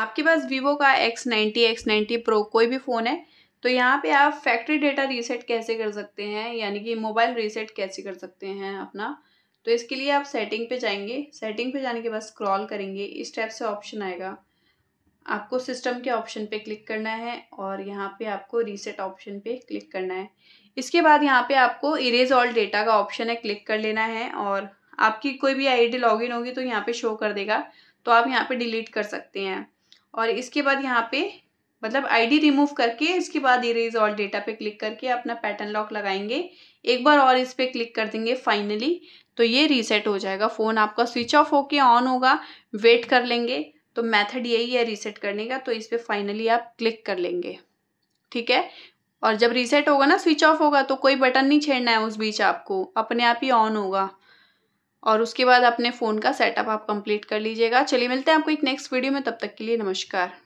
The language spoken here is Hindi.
आपके पास वीवो का X ninety X ninety pro कोई भी फ़ोन है तो यहाँ पे आप फैक्ट्री डेटा रीसेट कैसे कर सकते हैं यानी कि मोबाइल रीसेट कैसे कर सकते हैं अपना तो इसके लिए आप सेटिंग पे जाएंगे सेटिंग पे जाने के बाद स्क्रॉल करेंगे इस टाइप से ऑप्शन आएगा आपको सिस्टम के ऑप्शन पे क्लिक करना है और यहाँ पे आपको रीसेट ऑप्शन पे क्लिक करना है इसके बाद यहाँ पे आपको इरेज ऑल डेटा का ऑप्शन है क्लिक कर लेना है और आपकी कोई भी आईडी लॉगिन होगी तो यहाँ पे शो कर देगा तो आप यहाँ पे डिलीट कर सकते हैं और इसके बाद यहाँ पे मतलब आईडी रिमूव करके इसके बाद इरेज ऑल डेटा पे क्लिक करके अपना पैटर्न लॉक लगाएंगे एक बार और इस पर क्लिक कर देंगे फाइनली तो ये रीसेट हो जाएगा फ़ोन आपका स्विच ऑफ होके ऑन होगा वेट कर लेंगे तो मेथड यही है रीसेट करने का तो इस पर फाइनली आप क्लिक कर लेंगे ठीक है और जब रीसेट होगा ना स्विच ऑफ होगा तो कोई बटन नहीं छेड़ना है उस बीच आपको अपने आप ही ऑन होगा और उसके बाद अपने फ़ोन का सेटअप आप कंप्लीट कर लीजिएगा चलिए मिलते हैं आपको एक नेक्स्ट वीडियो में तब तक के लिए नमस्कार